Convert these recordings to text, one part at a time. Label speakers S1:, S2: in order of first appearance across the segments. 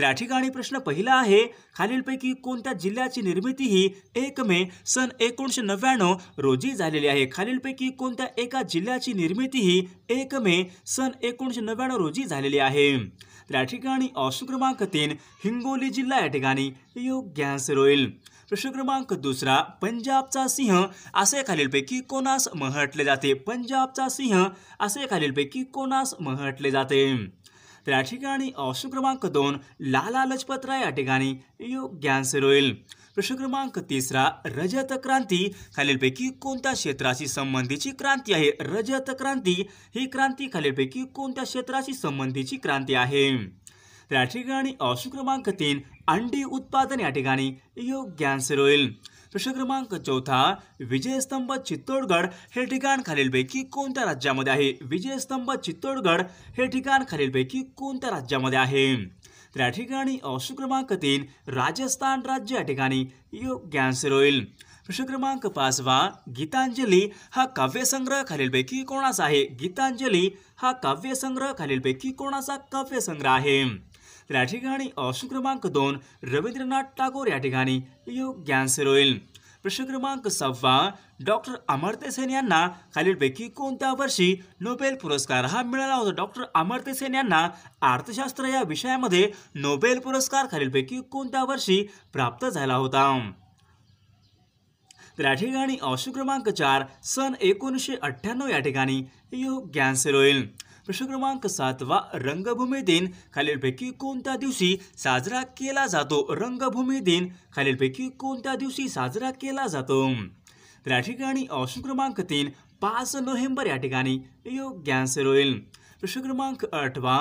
S1: त्या ठिकाणी प्रश्न पहिला आहे खालीलपैकी कोणत्या जिल्ह्याची निर्मिती ही एक मे सन एकोणीशे नव्याण्णव रोजी झालेली आहे खालीलपैकी कोणत्या एका जिल्ह्याची निर्मिती ही एक मे सन एकोणीशे नव्याण्णव रोजी झालेली आहे त्या ठिकाणी ऑप्शन क्रमांक तीन हिंगोली जिल्हा या ठिकाणी योग्य आन्सर होईल प्रश्न क्रमांक दुसरा पंजाबचा सिंह असे खालीलपैकी कोणास महटले जाते पंजाबचा सिंह असे खालीलपैकी कोणास महटले जाते त्या ठिकाणी ऑप्शन क्रमांक दोन लाला लजपत राय या ठिकाणी योग्य आन्सर होईल प्रश्न क्रमांक तिसरा रजत क्रांती खालीलपैकी कोणत्या क्षेत्राशी संबंधीची क्रांती आहे रजत क्रांती ही क्रांती खालीलपैकी कोणत्या क्षेत्राशी संबंधीची क्रांती आहे त्या ठिकाणी ऑप्शन क्रमांक तीन अंडी उत्पादन या ठिकाणी योग्य आन्सर होईल प्रश्न क्रमांक चौथा विजयस्तंभ चित्तोडगड हे ठिकाण खालीलपैकी कोणत्या राज्यामध्ये आहे विजयस्तंभ चित्तोडगड हे ठिकाण खालीलपैकी कोणत्या राज्यामध्ये आहे तर या ठिकाणी ऑप्शन क्रमांक तीन राजस्थान राज्य या ठिकाणी योग्य आन्सर होईल प्रश्न क्रमांक पाचवा गीतांजली हा काव्यसंग्रह खालीलपैकी कोणाचा आहे गीतांजली हा काव्यसंग्रह खालीलपैकी कोणाचा काव्यसंग्रह आहे तर या ठिकाणी ऑप्शन क्रमांक दोन रवींद्रनाथ टागोर या ठिकाणी योग्य आन्सर होईल प्रश्न क्रमांक सव्वा डॉक्टर अमर्त्य सेन यांना खालीलपैकी कोणत्या वर्षी नोबेल पुरस्कार हा मिळाला होता डॉक्टर अमर्त्य सेन यांना अर्थशास्त्र या विषयामध्ये नोबेल पुरस्कार खालीलपैकी कोणत्या वर्षी प्राप्त झाला होता तर या ठिकाणी ऑप्शन क्रमांक चार सन एकोणीसशे अठ्ठ्याण्णव या ठिकाणी योग्य आन्सर होईल प्रश्न क्रमांक सातवा रंगभूमी दिन खालीलपैकी कोणत्या दिवशी साजरा केला जातो रंगभूमी दिन खालीलपैकी कोणत्या दिवशी साजरा केला जातो तर या ठिकाणी ऑप्शन क्रमांक तीन पाच नोव्हेंबर या ठिकाणी योग्य आन्सर होईल प्रश्न क्रमांक आठवा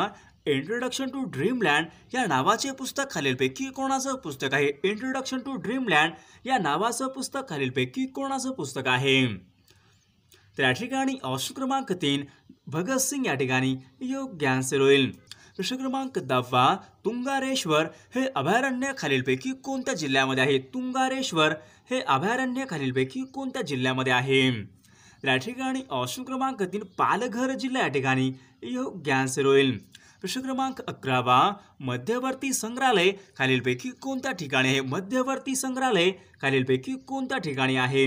S1: इंट्रोडक्शन टू ड्रीमलँड या नावाचे पुस्तक खालीलपैकी कोणाचं पुस्तक आहे इंट्रोडक्शन टू ड्रीमलँड या नावाचं पुस्तक खालीलपैकी कोणाचं पुस्तक आहे त्या ठिकाणी ऑप्शन क्रमांक तीन भगतसिंग या ठिकाणी योग्य आन्सर होईल प्रश्न क्रमांक दहावा तुंगारेश्वर हे अभयारण्य खालीलपैकी कोणत्या जिल्ह्यामध्ये आहे तुंगारेश्वर हे अभयारण्य खालीलपैकी कोणत्या जिल्ह्यामध्ये आहे त्या ठिकाणी ऑप्शन क्रमांक तीन पालघर जिल्हा या ठिकाणी योग्य आन्सर होईल प्रश्न क्रमांक अकरावा मध्यवर्ती संग्रहालय खालीलपैकी कोणत्या ठिकाणी आहे मध्यवर्ती संग्रहालय खालीलपैकी कोणत्या ठिकाणी आहे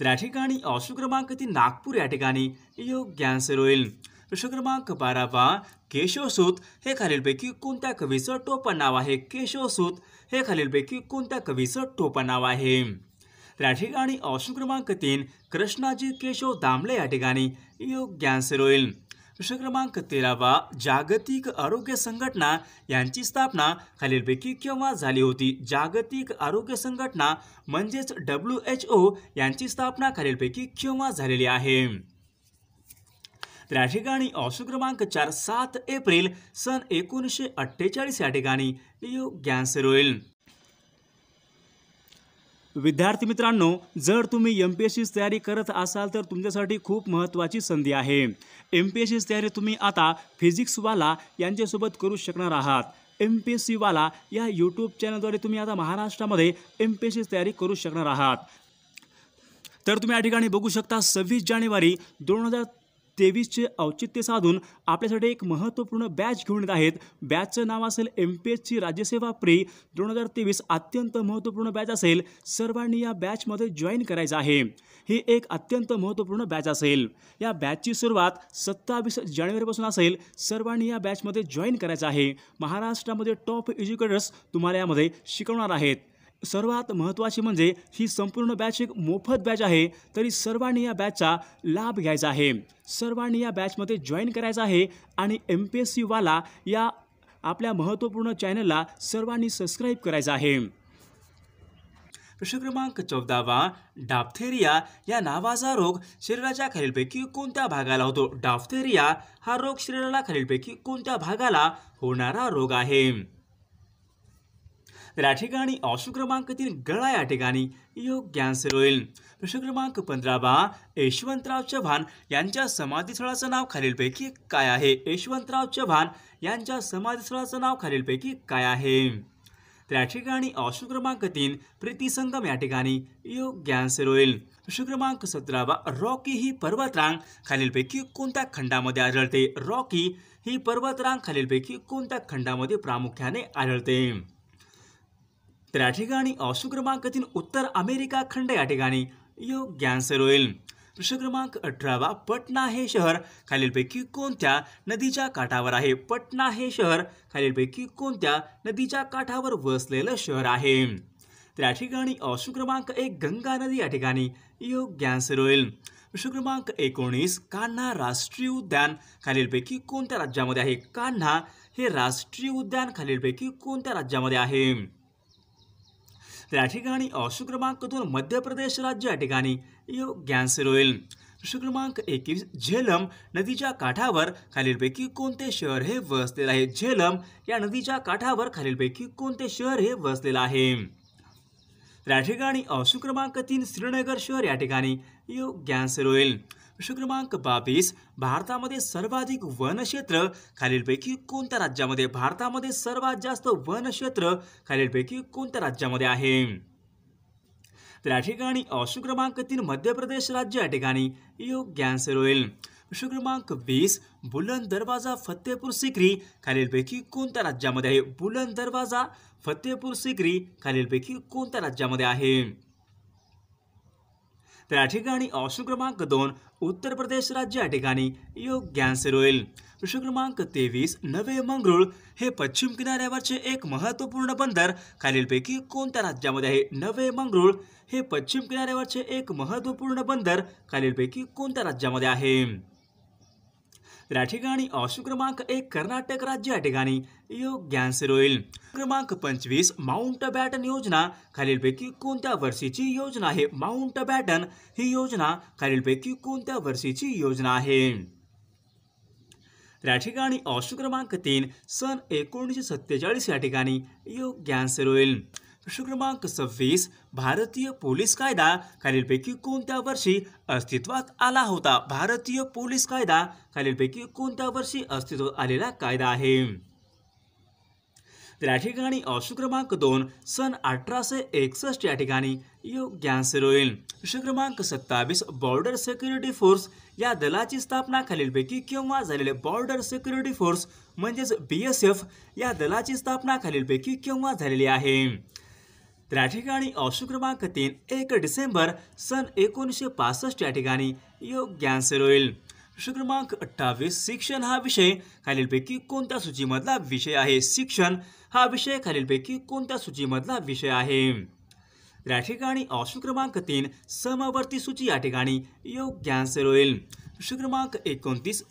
S1: तर या ठिकाणी क्रमांक तीन नागपूर या ठिकाणी योग्य आन्सर होईल प्रश्न क्रमांक बा केशवसूत हे खालीलपैकी कोणत्या कवीचं टोपण नाव आहे केशवसूत हे खालीलपैकी कोणत्या कवीचं टोपण नाव आहे तर या ठिकाणी क्रमांक तीन कृष्णाजी केशव दामले या ठिकाणी योग्य आन्सर होईल प्रश्न क्रमांक तेरावा जागतिक आरोग्य संघटना यांची स्थापना खालीलपैकी केव्हा झाली होती जागतिक आरोग्य संघटना म्हणजेच डब्ल्यू एच ओ यांची स्थापना खालीलपैकी केव्हा झालेली आहे त्या या ठिकाणी ऑप्शन क्रमांक चार सात एप्रिल सन एकोणीसशे अठ्ठेचाळीस या ठिकाणी यू होईल विद्यार्थी मित्रांनो जर तुम्ही एम पी एस सीची तयारी करत असाल तर तुमच्यासाठी खूप महत्त्वाची संधी आहे एम पी एस सीची तयारी तुम्ही आता फिजिक्सवाला यांच्यासोबत करू शकणार आहात एम पी एस सीवाला या यूट्यूब चॅनलद्वारे तुम्ही आता महाराष्ट्रामध्ये एम पी एस सीची तयारी करू शकणार आहात तर तुम्ही या ठिकाणी बघू शकता सव्वीस जानेवारी दोन हजार तेवीसचे औचित्य साधून आपल्यासाठी एक महत्त्वपूर्ण बॅच घेऊन येत आहेत बॅचचं नाव असेल एम पी एसची राज्यसेवा प्री दोन हजार तेवीस अत्यंत महत्त्वपूर्ण बॅच असेल सर्वांनी या बॅचमध्ये जॉईन करायचं आहे ही एक अत्यंत महत्त्वपूर्ण बॅच असेल या बॅचची सुरुवात सत्तावीस जानेवारीपासून असेल सर्वांनी या बॅचमध्ये जॉईन करायचं आहे महाराष्ट्रामध्ये टॉप एज्युकेटर्स तुम्हाला यामध्ये शिकवणार आहेत सर्वात महत्त्वाची म्हणजे ही संपूर्ण बॅच एक मोफत बॅच आहे तरी सर्वांनी या बॅचचा लाभ घ्यायचा आहे सर्वांनी या बॅचमध्ये जॉईन करायचं आहे आणि एम पी एस सीवाला या आपल्या महत्त्वपूर्ण चॅनलला सर्वांनी सबस्क्राईब करायचं आहे प्रश्न क्रमांक चौदावा डाफ्थेरिया या नावाचा रोग शरीराच्या खालीलपैकी कोणत्या भागाला होतो डाफ्थेरिया हा रोग शरीराला खालीलपैकी कोणत्या भागाला होणारा रोग आहे त्या ठिकाणी ऑप्शन क्रमांक तीन गळा या ठिकाणी योग्य आन्सर होईल प्रश्न क्रमांक पंधरा यशवंतराव चव्हाण यांच्या समाधीस्थळाचं नाव खालीलपैकी काय आहे यशवंतराव चव्हाण यांच्या समाधीस्थळाचं नाव खालीलपैकी काय आहे त्या ठिकाणी ऑप्शन क्रमांक तीन प्रीतीसंगम या ठिकाणी योग्य आन्सर होईल प्रश्न क्रमांक सतरावा रॉकी ही पर्वतरांग खालीलपैकी कोणत्या खंडामध्ये आढळते रॉकी ही पर्वतरांग खालीलपैकी कोणत्या खंडामध्ये प्रामुख्याने आढळते तर या ठिकाणी ऑप्शन क्रमांक तीन उत्तर अमेरिका खंड या ठिकाणी योग्य आन्सर होईल प्रश्न क्रमांक अठरावा पटना हे शहर खालीलपैकी कोणत्या नदीच्या काठावर आहे पटना हे शहर खालीलपैकी कोणत्या नदीच्या काठावर वसलेलं शहर आहे तर या ठिकाणी ऑप्शन क्रमांक एक गंगा नदी या ठिकाणी योग्य आन्सर होईल प्रश्न क्रमांक एकोणीस कान्हा राष्ट्रीय उद्यान खालीलपैकी कोणत्या राज्यामध्ये आहे कान्हा हे राष्ट्रीय उद्यान खालीलपैकी कोणत्या राज्यामध्ये आहे त्या ठिकाणी क्रमांक दोन मध्य प्रदेश राज्य या ठिकाणी योग होईल क्रमांक एकवीस झेलम नदीच्या काठावर खालीलपैकी कोणते शहर हे वसलेलं आहे झेलम या नदीच्या काठावर खालीलपैकी कोणते शहर हे वसलेलं आहे त्या ठिकाणी अशु क्रमांक तीन श्रीनगर शहर या ठिकाणी योग होईल प्रश्न क्रमांक बावीस भारतामध्ये सर्वाधिक वनक्षेत्र खालीलपैकी कोणत्या राज्यामध्ये भारतामध्ये सर्वात जास्त वनक्षेत्र खालीलपैकी कोणत्या राज्यामध्ये आहे तर या ठिकाणी ऑप्शन क्रमांक तीन मध्य प्रदेश राज्य या ठिकाणी योग्य आन्सर होईल प्रश्न क्रमांक वीस बुलंद दरवाजा फतेहपूर सिक्री खालीलपैकी कोणत्या राज्यामध्ये आहे बुलंद दरवाजा फतेहपूर सिक्री खालीलपैकी कोणत्या राज्यामध्ये आहे त्या ठिकाणी ऑप्शन क्रमांक दोन उत्तर प्रदेश राज्य या ठिकाणी योग्य आन्सर होईल प्रश्न क्रमांक तेवीस नवे मंगरुळ हे पश्चिम किनाऱ्यावरचे एक महत्त्वपूर्ण बंदर खालीलपैकी कोणत्या राज्यामध्ये आहे नवे मंगरुळ हे पश्चिम किनाऱ्यावरचे एक महत्त्वपूर्ण बंदर खालीलपैकी कोणत्या राज्यामध्ये आहे या ठिकाणी ऑप्शन क्रमांक एक कर्नाटक राज्य या ठिकाणी योग्य आन्सर होईल क्रमांक पंचवीस माउंट बॅटन योजना खालीलपैकी कोणत्या वर्षीची योजना आहे माउंट बॅटन ही योजना खालीलपैकी कोणत्या वर्षीची योजना आहे या ठिकाणी ऑप्शन क्रमांक तीन सन एकोणीसशे सत्तेचाळीस या ठिकाणी योग्य आन्सर होईल प्रश्न क्रमांक सव्वीस भारतीय पोलीस कायदा खालीलपैकी कोणत्या वर्षी अस्तित्वात आला होता भारतीय पोलीस कायदा खालीलपैकी कोणत्या वर्षी अस्तित्वात आलेला कायदा आहे तर या ठिकाणी ऑप्शन क्रमांक दोन सन अठराशे एकसष्ट या ठिकाणी योग्य आन्सर होईल प्रश्न क्रमांक सत्तावीस बॉर्डर सिक्युरिटी फोर्स या दलाची स्थापना खालीलपैकी केव्हा झालेले बॉर्डर सिक्युरिटी फोर्स म्हणजेच बी या दलाची स्थापना खालीलपैकी केव्हा झालेली आहे त्या ठिकाणी अशु क्रमांक तीन एक डिसेंबर सन एकोणीसशे पासष्ट या ठिकाणी योग कॅन्सर होईल प्रश्न क्रमांक अठ्ठावीस शिक्षण हा विषय खालीलपैकी कोणत्या सूचीमधला विषय आहे शिक्षण हा विषय खालीलपैकी कोणत्या सूचीमधला विषय आहे त्या ठिकाणी अशु क्रमांक तीन समवर्ती सूची या ठिकाणी योग कॅन्सर होईल प्रश्न क्रमांक एकोणतीस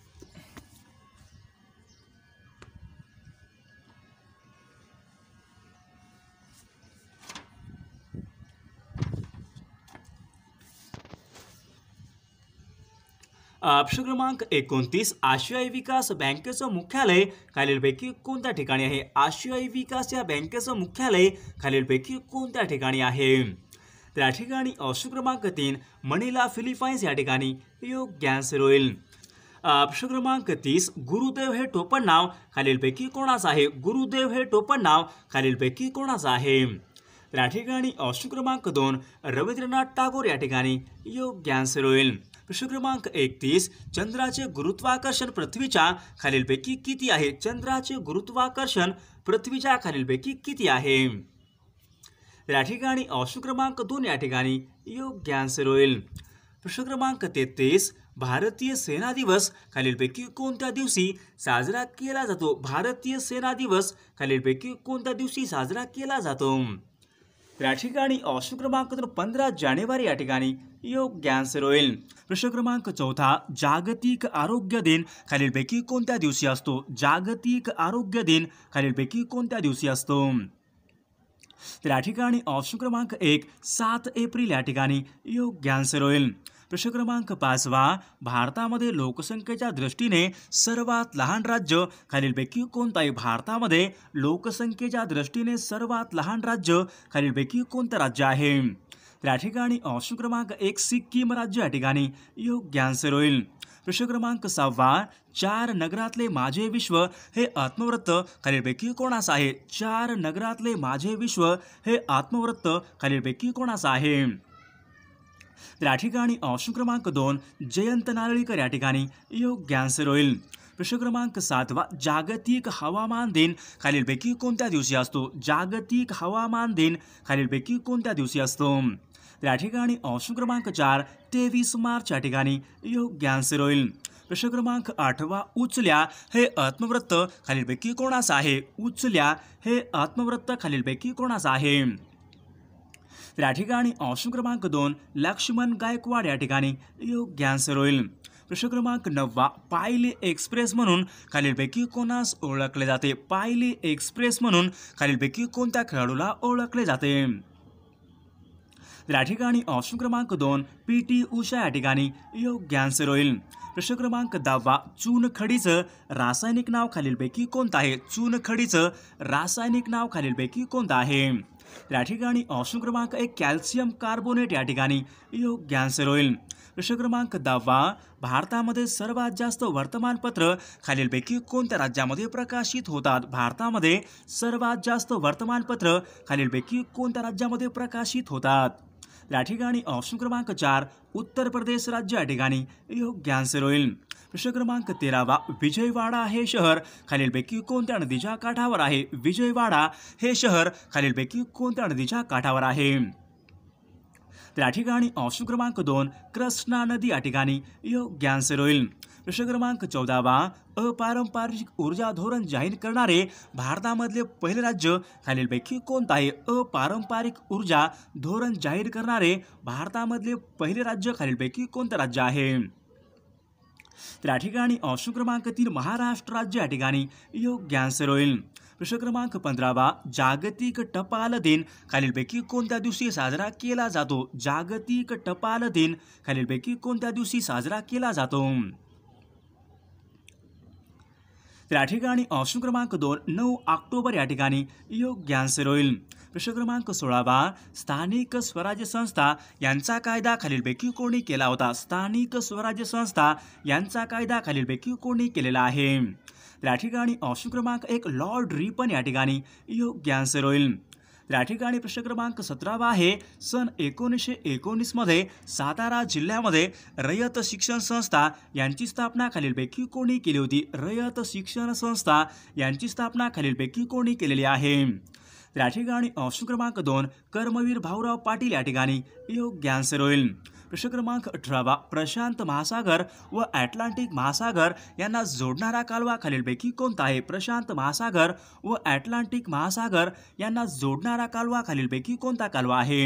S1: ऑप्शन क्रमांक एकोणतीस आशियाई विकास बँकेचं मुख्यालय खालीलपैकी कोणत्या ठिकाणी आहे आशियाई विकास या बँकेचं मुख्यालय खालीलपैकी कोणत्या ठिकाणी आहे त्या ठिकाणी ऑप्शन क्रमांक तीन मणिला फिलिपाईन्स या ठिकाणी आन्सर होईल ऑप्शन क्रमांक तीस गुरुदेव हे टोपण नाव खालीलपैकी कोणाचं आहे गुरुदेव हे टोपण नाव खालीलपैकी कोणाचं आहे त्या ठिकाणी ऑप्शन क्रमांक दोन रवींद्रनाथ टागोर या ठिकाणी योग्यांसर होईल प्रश्न क्रमांक एकतीस चंद्राचे गुरुत्वाकर्षण पृथ्वीच्या खालीलपैकी किती आहे चंद्राचे गुरुत्वाकर्षण पृथ्वीच्या खालीलपैकी किती आहे या ठिकाणी ऑप्शन क्रमांक दोन या ठिकाणी योग्य आन्सर होईल प्रश्न क्रमांक तेहतीस भारतीय सेना दिवस खालीलपैकी कोणत्या दिवशी साजरा केला जातो भारतीय सेना दिवस खालीलपैकी कोणत्या दिवशी साजरा केला जातो त्या ठिकाणी ऑप्शन क्रमांक तर पंधरा जानेवारी या ठिकाणी योग होईल प्रश्न क्रमांक चौथा जागतिक आरोग्य दिन खालीलपैकी कोणत्या दिवशी असतो जागतिक आरोग्य दिन खालीलपैकी कोणत्या दिवशी असतो त्या ठिकाणी ऑप्शन क्रमांक एक सात एप्रिल या ठिकाणी योग्यांसर होईल प्रश्न क्रमांक पाचवा भारतामध्ये लोकसंख्येच्या दृष्टीने सर्वात लहान राज्य खालीलपैकी आहे भारतामध्ये लोकसंख्येच्या दृष्टीने सर्वात लहान राज्य खालीलपैकी कोणतं राज्य आहे त्या ठिकाणी ऑप्शन क्रमांक एक सिक्कीम राज्य या ठिकाणी योग्य आन्सर होईल प्रश्न क्रमांक सहावा चार नगरातले माझे विश्व हे आत्मवृत्त खालीलपैकी कोणास आहे चार नगरातले माझे विश्व हे आत्मवृत्त खालीलपैकी कोणास आहे राठिकाणी या ठिकाणी ऑप्शन क्रमांक दोन जयंत नारळीकर या ठिकाणी योग्य आन्सर होईल प्रश्न क्रमांक सातवा जागतिक हवामान दिन खालीलपैकी कोणत्या दिवशी असतो जागतिक हवामान दिन खालीलपैकी कोणत्या दिवशी असतो राठिकाणी या ठिकाणी ऑप्शन क्रमांक चार तेवीस मार्च या ठिकाणी योग्य आन्सर होईल प्रश्न क्रमांक आठवा उचल्या हे आत्मव्रत खालीलपैकी कोणाचं आहे उचल्या हे आत्मव्रत खालीलपैकी कोणाचं आहे त्या या ठिकाणी ऑप्शन क्रमांक दोन लक्ष्मण गायकवाड या ठिकाणी योग्य आन्सर होईल प्रश्न क्रमांक नववा पायली एक्सप्रेस म्हणून खालीलपैकी कोणास ओळखले जाते पायली एक्सप्रेस म्हणून खालीलपैकी कोणत्या खेळाडूला ओळखले जाते या ठिकाणी ऑप्शन क्रमांक दोन पी टी उषा या ठिकाणी योग्य आन्सर होईल प्रश्न क्रमांक दहावा चूनखडीचं रासायनिक नाव खालीलपैकी कोणतं आहे चूनखडीचं रासायनिक नाव खालीलपैकी कोणतं आहे या ठिकाणी ऑप्शन क्रमांक एक कॅल्शियम कार्बोनेट या ठिकाणी योग्य आन्सर होईल प्रश्न क्रमांक दहावा भारतामध्ये सर्वात जास्त वर्तमानपत्र खालीलपैकी कोणत्या राज्यामध्ये प्रकाशित होतात भारतामध्ये सर्वात जास्त वर्तमानपत्र खालीलपैकी कोणत्या राज्यामध्ये प्रकाशित होतात या ठिकाणी ऑप्शन क्रमांक चार उत्तर प्रदेश राज्य या ठिकाणी योग्य आन्सर होईल प्रश्न क्रमांक तेरावा विजयवाडा हे शहर खालीलपैकी कोणत्या नदीच्या काठावर आहे विजयवाडा हे शहर खालीलपैकी कोणत्या नदीच्या काठावर आहे त्या ठिकाणी ऑप्शन क्रमांक दोन कृष्णा नदी या ठिकाणी योग्य आन्सर होईल प्रश्न क्रमांक चौदावा अपारंपरिक ऊर्जा धोरण जाहीर करणारे भारतामधले पहिले राज्य खालीलपैकी कोणतं आहे अपारंपरिक ऊर्जा धोरण जाहीर करणारे भारतामधले पहिले राज्य खालीलपैकी कोणतं राज्य आहे तर या ठिकाणी ऑप्शन क्रमांक तीन महाराष्ट्र राज्य या ठिकाणी योग्य आन्सर होईल प्रश्न क्रमांक पंधरावा जागतिक टपाल दिन खालीलपैकी कोणत्या दिवशी साजरा केला जातो जागतिक टपाल दिन खालीलपैकी कोणत्या दिवशी साजरा केला जातो त्या ठिकाणी ऑप्शन क्रमांक दोन नऊ ऑक्टोबर या ठिकाणी आन्सर होईल प्रश्न क्रमांक सोळावा स्थानिक स्वराज्य संस्था यांचा कायदा खालीलपैकी कोणी केला होता स्थानिक स्वराज्य संस्था यांचा कायदा खालीलपैकी कोणी केलेला आहे त्या ठिकाणी ऑप्शन क्रमांक एक लॉर्ड रिपन या ठिकाणी योग्य आन्सर होईल राठिकाणी या ठिकाणी प्रश्न क्रमांक सतरावा आहे सन एकोणीसशे एकोणीसमध्ये सातारा जिल्ह्यामध्ये रयत शिक्षण संस्था यांची स्थापना खालीलपैकी कोणी केली होती रयत शिक्षण संस्था यांची स्थापना खालीलपैकी कोणी केलेली आहे या ठिकाणी ऑप्शन क्रमांक दोन कर्मवीर भाऊराव पाटील या ठिकाणी योग्य आन्सर होईल प्रश्न क्रमांक अठरावा प्रशांत महासागर व ॲटलांटिक महासागर यांना जोडणारा कालवा खालीलपैकी कोणता आहे प्रशांत महासागर व ॲटलांटिक महासागर यांना जोडणारा कालवा खालीलपैकी कोणता कालवा आहे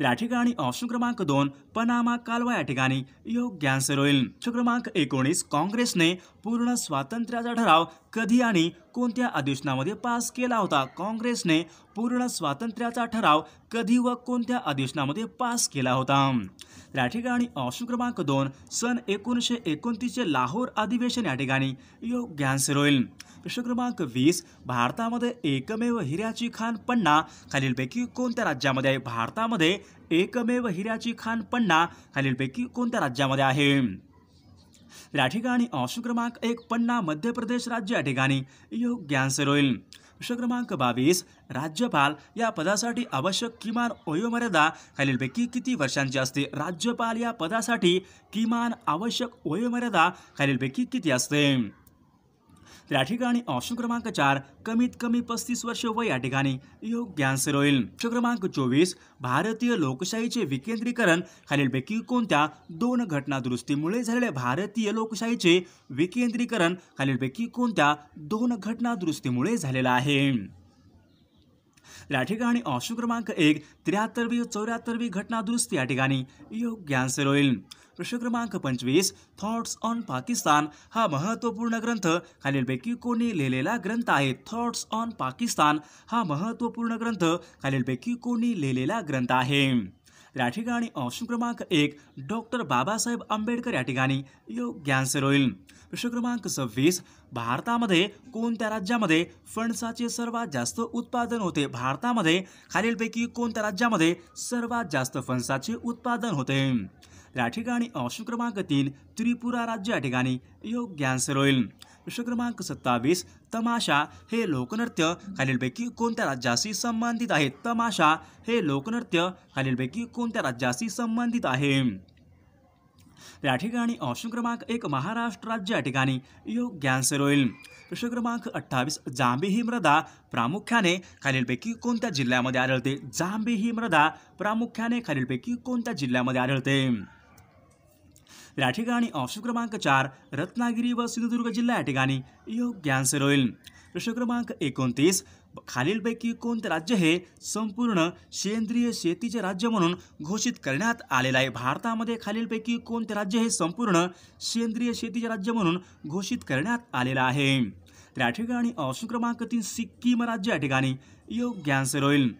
S1: या ठिकाणी ऑप्शन क्रमांक दोन पनामा कालवा या ठिकाणी योग्य आन्सर होईल क्रमांक एकोणीस काँग्रेसने पूर्ण स्वातंत्र्याचा ठराव कधी आणि कोणत्या अधिवेशनामध्ये पास केला होता काँग्रेसने पूर्ण स्वातंत्र्याचा ठराव कधी व कोणत्या अधिवेशनामध्ये पास केला होता या ठिकाणी ऑप्शन क्रमांक दोन सन एकोणीसशे एकोणतीसचे लाहोर अधिवेशन या ठिकाणी योग्य आन्सर होईल प्रश्न क्रमांक वीस भारतामध्ये एकमेव हिऱ्याची खान पन्ना खालीलपैकी कोणत्या राज्यामध्ये आहे भारतामध्ये एकमेव हिऱ्याची खान पन्ना खालीलपैकी कोणत्या राज्यामध्ये आहे या ठिकाणी ऑप्शन क्रमांक एक पन्ना मध्य प्रदेश राज्य या ठिकाणी योग्य आन्सर होईल प्रश्न क्रमांक बावीस राज्यपाल या पदासाठी आवश्यक किमान वयोमर्यादा खालीलपैकी किती वर्षांची असते राज्यपाल या पदासाठी किमान आवश्यक वयोमर्यादा खालीलपैकी किती असते त्या ठिकाणी ऑप्शन क्रमांक चार कमीत कमी पस्तीस वर्ष व या ठिकाणी योग्य आन्सर होईल ऑप्शन क्रमांक चोवीस भारतीय लोकशाहीचे विकेंद्रीकरण खालीलपैकी कोणत्या दोन घटना दुरुस्तीमुळे भारतीय लोकशाहीचे विकेंद्रीकरण खालीलपैकी कोणत्या दोन घटनादुरुस्तीमुळे दुरुस्तीमुळे झालेलं आहे या ठिकाणी ऑप्शन क्रमांक एक त्र्याहत्तरवी चौऱ्याहत्तरवी घटनादुरुस्ती या ठिकाणी योग्य आन्सर होईल प्रश्न क्रमांक पंचवीस थॉट्स ऑन पाकिस्तान हा महत्त्वपूर्ण ग्रंथ खालीलपैकी कोणी लिहिलेला ग्रंथ आहे थॉट्स ऑन पाकिस्तान हा महत्त्वपूर्ण ग्रंथ खालीलपैकी कोणी लिहिलेला ग्रंथ आहे या ठिकाणी ऑप्शन क्रमांक एक डॉक्टर बाबासाहेब आंबेडकर या ठिकाणी योग्य आन्सर होईल प्रश्न क्रमांक सव्वीस भारतामध्ये कोणत्या राज्यामध्ये फणसाचे सर्वात जास्त उत्पादन होते भारतामध्ये खालीलपैकी कोणत्या राज्यामध्ये सर्वात जास्त फणसाचे उत्पादन होते या ठिकाणी क्रमांक तीन त्रिपुरा राज्य या ठिकाणी योग्य आन्सर होईल प्रश्न क्रमांक सत्तावीस तमाशा हे लोकनृत्य खालीलपैकी कोणत्या राज्याशी संबंधित आहे तमाशा हे लोकनृत्य खालीलपैकी कोणत्या राज्याशी संबंधित आहे या ठिकाणी ऑप्शन क्रमांक एक महाराष्ट्र राज्य या ठिकाणी योग्य आन्सर होईल प्रश्न क्रमांक अठ्ठावीस जांबी ही मृदा प्रामुख्याने खालीलपैकी कोणत्या जिल्ह्यामध्ये आढळते जांबी ही मृदा प्रामुख्याने खालीलपैकी कोणत्या जिल्ह्यामध्ये आढळते या ठिकाणी ऑप्शन क्रमांक चार रत्नागिरी व सिंधुदुर्ग जिल्हा या ठिकाणी योग्य आन्सर होईल प्रश्न क्रमांक एकोणतीस खालीलपैकी कोणते राज्य हे संपूर्ण सेंद्रिय शेतीचे राज्य म्हणून घोषित करण्यात आलेलं आहे भारतामध्ये खालीलपैकी कोणते राज्य हे संपूर्ण सेंद्रिय शेतीचे राज्य म्हणून घोषित करण्यात आलेलं आहे तर या ठिकाणी ऑप्शन क्रमांक तीन सिक्कीम राज्य या ठिकाणी योग्य आन्सर होईल